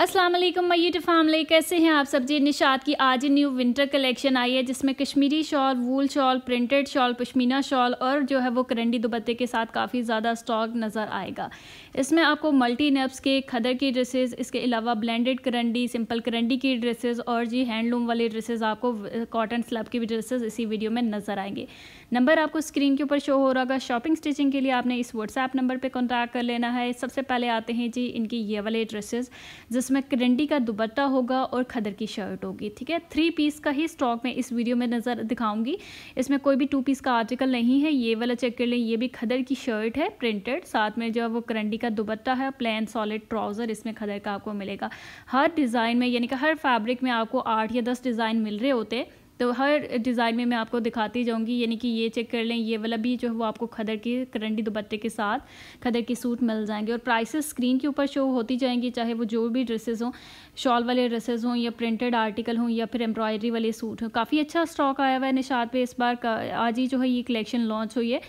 अस्सलाम वालेकुम my YouTube family कैसे हैं आप सब जी निशात की आज न्यू विंटर कलेक्शन आई है जिसमें Kashmiri shawl wool shawl printed shawl pashmina shawl और जो है वो करंडी दुबत्ते के साथ काफ़ी ज़्यादा स्टॉक नज़र आएगा इसमें आपको मल्टी नेप्स के खदर की ड्रेसेस इसके अलावा ब्लेंडेड करंडी सिंपल करंडी की ड्रेसेस और जी हैंडलूम वाले ड्रेसेस आपको कॉटन स्लब की भी ड्रेसेस इसी वीडियो में नज़र आएंगे नंबर आपको स्क्रीन के ऊपर शो हो रहा होगा शॉपिंग स्टिचिंग के लिए आपने इस व्हाट्सएप नंबर पर कॉन्टैक्ट कर लेना है सबसे पहले आते हैं जी इनकी ये वाले ड्रेसेज जिस उसमें करंडी का दुपट्टा होगा और खदर की शर्ट होगी ठीक है थ्री पीस का ही स्टॉक में इस वीडियो में नज़र दिखाऊंगी इसमें कोई भी टू पीस का आर्टिकल नहीं है ये वाला चेक कर लें ये भी खदर की शर्ट है प्रिंटेड साथ में जो वो करंडी का दुपट्टा है प्लान सॉलिड ट्राउज़र इसमें खदर का आपको मिलेगा हर डिज़ाइन में यानी कि हर फैब्रिक में आपको आठ या दस डिज़ाइन मिल रहे होते हैं तो हर डिज़ाइन में मैं आपको दिखाती जाऊँगी यानी कि ये चेक कर लें ये वाला भी जो है वो आपको खदर के करंडी दुपट्टे के साथ खदर के सूट मिल जाएंगे और प्राइसेस स्क्रीन के ऊपर शो होती जाएंगी चाहे वो जो भी ड्रेसेस हों शॉल वाले ड्रेसेस हों या प्रिंटेड आर्टिकल हों या फिर एम्ब्रॉयडरी वाले सूट हों काफ़ी अच्छा स्टॉक आया हुआ है निशात पे इस बार का आज ही जो है ये कलेक्शन लॉन्च हुई है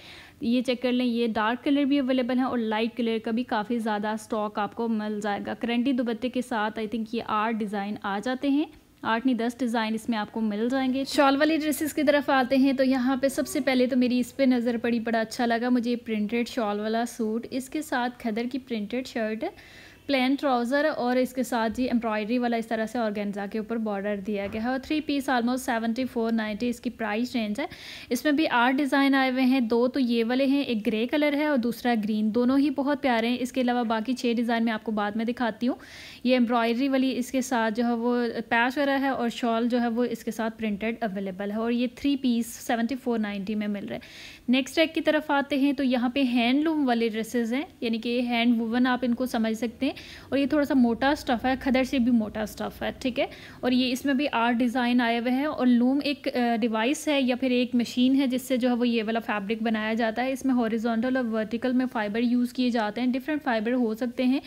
ये चेक कर लें ये डार्क कलर भी अवेलेबल है और लाइट कलर का भी काफ़ी ज़्यादा स्टॉक आपको मिल जाएगा करंटी दुबत्ते के साथ आई थिंक ये आठ डिज़ाइन आ जाते हैं आठ नहीं दस डिज़ाइन इसमें आपको मिल जाएंगे तो शॉल वाली ड्रेसेस की तरफ आते हैं तो यहाँ पे सबसे पहले तो मेरी इस पर नज़र पड़ी बड़ा अच्छा लगा मुझे प्रिंटेड शॉल वाला सूट इसके साथ खदर की प्रिंटेड शर्ट प्लेन ट्राउज़र और इसके साथ ही एम्ब्रॉयडरी वाला इस तरह से ऑर्गेन्जा के ऊपर बॉर्डर दिया गया है और three piece almost seventy four ninety इसकी प्राइस रेंज है इसमें भी आठ डिज़ाइन आए हुए हैं दो तो ये वाले हैं एक ग्रे कलर है और दूसरा ग्रीन दोनों ही बहुत प्यारे हैं इसके अलावा बाकी छः डिज़ाइन मैं आपको बाद में दिखाती हूँ ये एम्ब्रॉयडरी वाली इसके साथ जो है वो पैच वगैरह है और शॉल जो है वो इसके साथ प्रिंटेड अवेलेबल है और ये three piece seventy four ninety में मिल रहे हैं नेक्स्ट रैक की तरफ आते हैं तो यहाँ पे हैंडलूम वाले ड्रेसेस हैं यानी कि हैंड वूवन आप इनको समझ सकते हैं और ये थोड़ा सा मोटा स्टफ़ है खदर से भी मोटा स्टफ़ है ठीक है और ये इसमें भी आर्ट डिज़ाइन आए हुए हैं और लूम एक डिवाइस है या फिर एक मशीन है जिससे जो है वो ये वाला फैब्रिक बनाया जाता है इसमें हॉरिजोंटल और वर्टिकल में फ़ाइबर यूज़ किए जाते हैं डिफरेंट फाइबर हो सकते हैं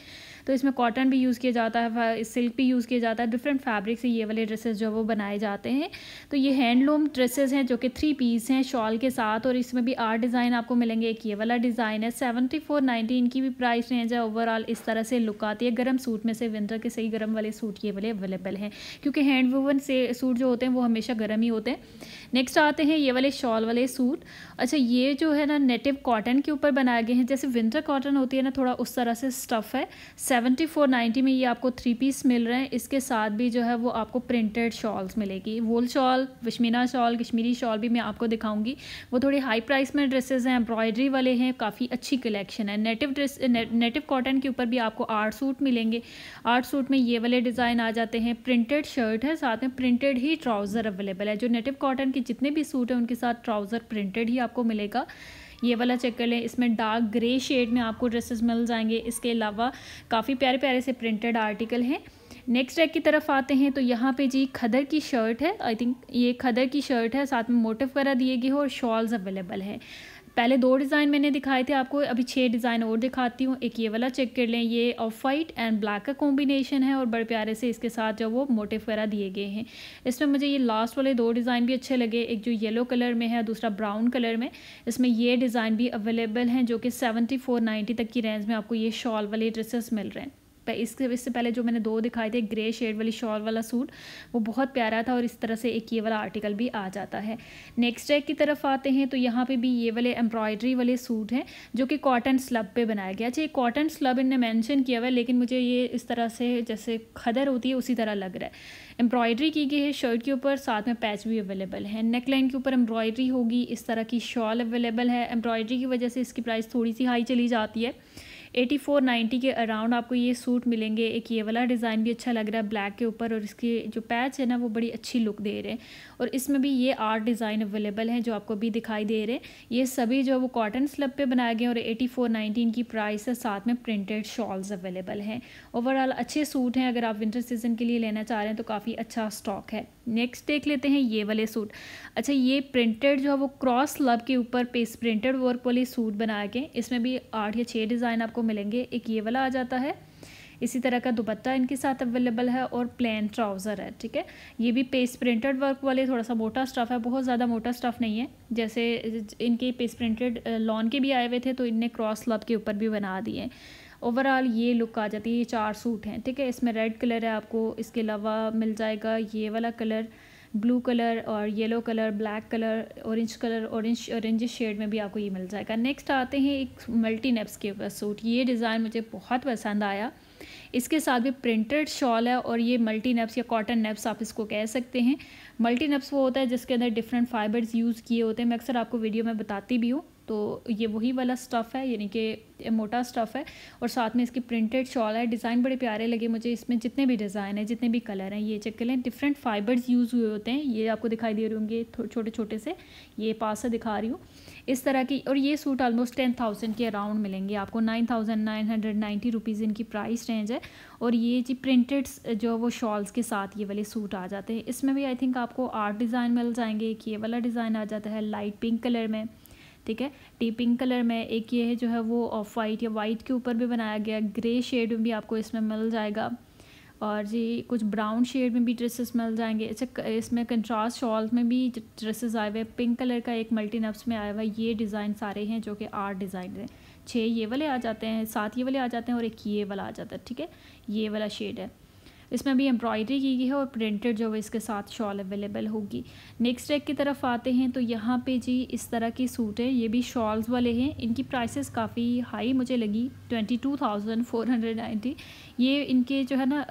तो इसमें कॉटन भी यूज़ किया जाता है सिल्क भी यूज़ किया जाता है डिफरेंट फैब्रिक से ये वाले ड्रेसेस जो है वो बनाए जाते हैं तो ये हैंडलूम ड्रेसेस हैं जो कि थ्री पीस हैं शॉल के साथ और इसमें भी आठ डिज़ाइन आपको मिलेंगे एक ये वाला डिज़ाइन है सेवेंटी फोर नाइन्टी इनकी भी प्राइस रेंज है ओवरऑल इस तरह से लुक आती है गर्म सूट में से विंटर के सही गर्म वाले सूट ये वाले अवेलेबल हैं क्योंकि हैंड वूवन से सूट जो होते हैं वो हमेशा गर्म ही होते हैं नेक्स्ट आते हैं ये वाले शॉल वाले सूट अच्छा ये जो है ना नेटिव कॉटन के ऊपर बनाए गए हैं जैसे विंटर कॉटन होती है ना थोड़ा उस तरह से स्टफ़ है सेवेंटी फोर नाइन्टी में ये आपको थ्री पीस मिल रहे हैं इसके साथ भी जो है वो आपको प्रिंटेड शॉल्स मिलेगी wool shawl pashmina shawl Kashmiri shawl भी मैं आपको दिखाऊंगी वो थोड़ी हाई प्राइस में ड्रेसेज हैं एम्ब्रॉयडरी वाले हैं काफ़ी अच्छी कलेक्शन है नेटिव ड्रेस नेटिव कॉटन के ऊपर भी आपको आर्ट सूट मिलेंगे आर्ट सूट में ये वाले डिज़ाइन आ जाते हैं प्रिंटेड शर्ट है साथ में प्रिंटेड ही ट्राउज़र अवेलेबल है जो नेटिव कॉटन की जितने भी सूट हैं उनके साथ ट्राउज़र प्रिंटेड ही आपको मिलेगा ये वाला चेक कर लें इसमें डार्क ग्रे शेड में आपको ड्रेसेस मिल जाएंगे इसके अलावा काफ़ी प्यारे प्यारे से प्रिंटेड आर्टिकल हैं नेक्स्ट रैक की तरफ आते हैं तो यहाँ पे जी खदर की शर्ट है आई थिंक ये खदर की शर्ट है साथ में मोटिव वगैरह दिए गए हो और शॉल्स अवेलेबल है पहले दो डिज़ाइन मैंने दिखाए थे आपको अभी छः डिज़ाइन और दिखाती हूँ एक ये वाला चेक कर लें ये ऑफ वाइट एंड ब्लैक का कॉम्बिनेशन है और बड़े प्यारे से इसके साथ जो वो मोटिव वगैरह दिए गए हैं इसमें मुझे ये लास्ट वाले दो डिज़ाइन भी अच्छे लगे एक जो येलो कलर में है दूसरा ब्राउन कलर में इसमें ये डिज़ाइन भी अवेलेबल हैं जो कि सेवेंटी फोर नाइन्टी तक की रेंज में आपको ये शॉल वाले ड्रेसेस मिल रहे हैं इसके इससे पहले जो मैंने दो दिखाए थे ग्रे शेड वाली शॉल वाला सूट वो बहुत प्यारा था और इस तरह से एक ये वाला आर्टिकल भी आ जाता है नेक्स्ट रैक की तरफ आते हैं तो यहाँ पे भी ये वाले एम्ब्रॉयडरी वाले सूट हैं जो कि कॉटन स्लब पे बनाया गया अच्छा ये कॉटन स्लब इनने मैंशन किया हुआ है लेकिन मुझे ये इस तरह से जैसे खदर होती है उसी तरह लग रहा है एम्ब्रॉयडरी की गई है शर्ट के ऊपर साथ में पैच भी अवेलेबल है नेकलाइन के ऊपर एम्ब्रॉयडरी होगी इस तरह की शॉल अवेलेबल है एम्ब्रॉयडरी की वजह से इसकी प्राइस थोड़ी सी हाई चली जाती है एटी फोर नाइन्टी के अराउंड आपको ये सूट मिलेंगे एक ये वाला डिज़ाइन भी अच्छा लग रहा है ब्लैक के ऊपर और इसकी जो पैच है ना वो बड़ी अच्छी लुक दे रहे हैं और इसमें भी ये आठ डिज़ाइन अवेलेबल हैं जो आपको भी दिखाई दे रहे हैं ये सभी जो वो कॉटन स्लब पे बनाए गए और एटी फोर की प्राइस है साथ में प्रिंटेड शॉल्स अवेलेबल हैं ओवरऑल अच्छे सूट हैं अगर आप विंटर सीजन के लिए लेना चाह रहे हैं तो काफ़ी अच्छा स्टॉक है नेक्स्ट देख लेते हैं ये वाले सूट अच्छा ये प्रिंटेड जो है वो क्रॉस लब के ऊपर पेस प्रिंटेड वर्क वाले सूट बनाए गए इसमें भी आठ या छः डिज़ाइन आपको मिलेंगे एक ये वाला आ जाता है इसी तरह का दुपट्टा इनके साथ अवेलेबल है और प्लेन ट्राउज़र है ठीक है ये भी पेस्ट प्रिंटेड वर्क वाले थोड़ा सा मोटा स्टफ़ है बहुत ज़्यादा मोटा स्टफ़ नहीं है जैसे इनके पेस्ट प्रिंटेड लॉन के भी आए हुए थे तो इनने क्रॉस लब के ऊपर भी बना दिए ओवरऑल ये लुक आ जाती है ये चार सूट हैं ठीक है इसमें रेड कलर है आपको इसके अलावा मिल जाएगा ये वाला कलर ब्लू कलर और yellow colour black colour orange colour orange orange shade में भी आपको ये मिल जाएगा नेक्स्ट आते हैं एक मल्टी नेप्स के ऊपर सूट ये डिज़ाइन मुझे बहुत पसंद आया इसके साथ भी प्रिंटेड शॉल है और ये मल्टी नेप्स या कॉटन नेप्स आप इसको कह सकते हैं मल्टी नप्स वो होता है जिसके अंदर डिफरेंट फाइबर्स यूज़ किए होते हैं मैं अक्सर आपको वीडियो में बताती भी हूँ तो ये वही वाला स्टफ़ है यानी कि मोटा स्टफ़ है और साथ में इसकी प्रिंटेड शॉल है डिज़ाइन बड़े प्यारे लगे मुझे इसमें जितने भी डिज़ाइन है जितने भी कलर हैं ये चेक कर लें डिफरेंट फाइबर्स यूज़ हुए होते हैं ये आपको दिखाई दे रहे होंगे छोटे छोटे से ये पास से दिखा रही हूँ इस तरह की और ये सूट ऑलमोस्ट टेन थाउजेंड के अराउंड मिलेंगे आपको nine thousand nine hundred ninety rupees इनकी प्राइस रेंज है और ये जी प्रिंटेड जो वो शॉल्स के साथ ये वाले सूट आ जाते हैं इसमें भी आई थिंक आप आपको आठ डिज़ाइन मिल जाएंगे एक ये वाला डिज़ाइन आ जाता है लाइट पिंक कलर में ठीक है टी पिंक कलर में एक ये है जो है वो ऑफ वाइट या वाइट के ऊपर भी बनाया गया ग्रे शेड में भी आपको इसमें मिल जाएगा और जी कुछ ब्राउन शेड में भी ड्रेसेस मिल जाएंगे अच्छा इसमें कंट्रास्ट शॉल में भी ड्रेसेस आए हुए हैं पिंक कलर का एक मल्टी नफ्स में आया हुआ ये डिज़ाइन सारे हैं जो कि आठ डिज़ाइन हैं छः ये वाले आ जाते हैं सात ये वाले आ जाते हैं और एक ये वाला आ जाता है ठीक है ये वाला शेड है इसमें अभी एम्ब्रॉयडरी की गई है और प्रिंटेड जो है इसके साथ शॉल अवेलेबल होगी नेक्स्ट रैक की तरफ आते हैं तो यहाँ पे जी इस तरह के सूट हैं ये भी शॉल्स वाले हैं इनकी प्राइसेस काफ़ी हाई मुझे लगी twenty two thousand four hundred ninety ये इनके जो है ना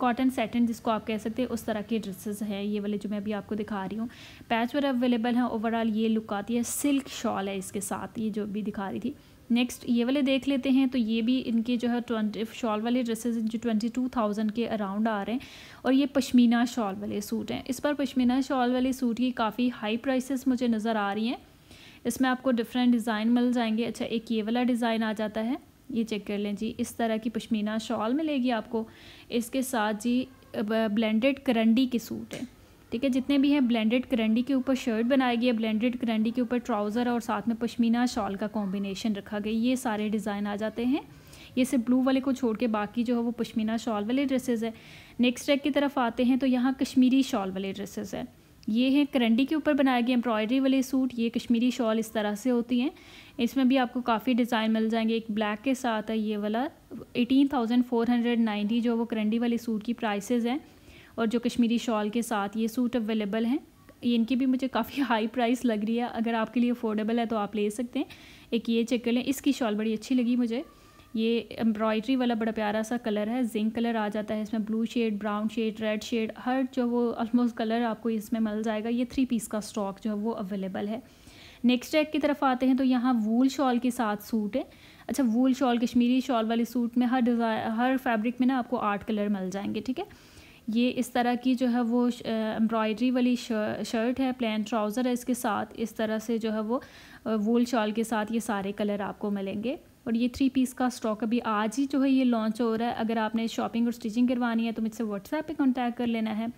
कॉटन सेटन जिसको आप कह सकते हैं उस तरह के ड्रेसेस हैं ये वाले जो मैं अभी आपको दिखा रही हूँ पैच वगैरह अवेलेबल हैं ओवरऑल ये लुक आती है सिल्क शॉल है इसके साथ ये जो भी दिखा रही थी नेक्स्ट ये वाले देख लेते हैं तो ये भी इनके जो है ट्वेंटी शॉल वाले ड्रेसेस जो ट्वेंटी टू थाउजेंड के अराउंड आ रहे हैं और ये पश्मीना शॉल वाले सूट हैं इस पर पश्मीना शॉल वाले सूट की काफ़ी हाई प्राइसेस मुझे नज़र आ रही हैं इसमें आपको डिफरेंट डिज़ाइन मिल जाएंगे अच्छा एक ये वाला डिज़ाइन आ जाता है ये चेक कर लें जी इस तरह की पश्मीना शॉल मिलेगी आपको इसके साथ जी ब्लेंडेड करंडी के सूट हैं ठीक है जितने भी हैं ब्लेंडेड करंडी के ऊपर शर्ट बनाई गई है ब्लेंडेड करंडी के ऊपर ट्राउज़र और साथ में पश्मीना शॉल का कॉम्बिनेशन रखा गया ये सारे डिज़ाइन आ जाते हैं ये सिर्फ ब्लू वाले को छोड़ के बाकी जो है वो पशमीना शॉल वाले ड्रेसेज है नेक्स्ट ट्रैक की तरफ आते हैं तो यहाँ कश्मीरी शॉल वाले ड्रेसेज है ये हैं करंडी के ऊपर बनाए गए एम्ब्रॉयडरी वाले सूट ये कश्मीरी शॉल इस तरह से होती हैं इसमें भी आपको काफ़ी डिज़ाइन मिल जाएंगे एक ब्लैक के साथ है ये वाला eighteen thousand four hundred ninety जो वो करंडी वाले सूट की प्राइसेज़ हैं और जो कश्मीरी शॉल के साथ ये सूट अवेलेबल हैं ये इनकी भी मुझे काफ़ी हाई प्राइस लग रही है अगर आपके लिए अफोर्डेबल है तो आप ले सकते हैं एक ये चेक कर लें इसकी शॉल बड़ी अच्छी लगी मुझे ये एम्ब्रॉयडरी वाला बड़ा प्यारा सा कलर है जिंक कलर आ जाता है इसमें blue shade brown shade red shade हर जो वो ऑलमोस्ट कलर आपको इसमें मिल जाएगा ये थ्री पीस का स्टॉक जो है वो अवेलेबल है नेक्स्ट चेक की तरफ आते हैं तो यहाँ वूल शॉल के साथ सूट है अच्छा वूल शॉल कश्मीरी शॉल वाले सूट में हर डिज़ाइन हर फैब्रिक में ना आपको आठ कलर मिल जाएंगे ठीक है ये इस तरह की जो है वो एम्ब्रॉयडरी वाली शर्ट है प्लेन ट्राउज़र है इसके साथ इस तरह से जो है वो वूल शॉल के साथ ये सारे कलर आपको मिलेंगे और ये थ्री पीस का स्टॉक अभी आज ही जो है ये लॉन्च हो रहा है अगर आपने शॉपिंग और स्टिचिंग करवानी है तो मुझसे व्हाट्सएप पे कॉन्टैक्ट कर लेना है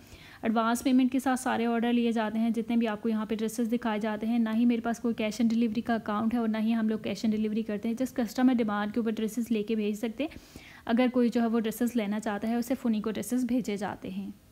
एडवांस पेमेंट के साथ सारे ऑर्डर लिए जाते हैं जितने भी आपको यहाँ पे ड्रेसेस दिखाए जाते हैं ना ही मेरे पास कोई कैश ऑन डिलीवरी का अकाउंट है और ना ही हम लोग कैश ऑन डिलीवरी करते हैं जस्ट कस्टमर डिमांड के ऊपर ड्रेसेस लेके भेज सकते हैं अगर कोई जो है वो ड्रेसेस लेना चाहता है उसे को ड्रेसेस भेजे जाते हैं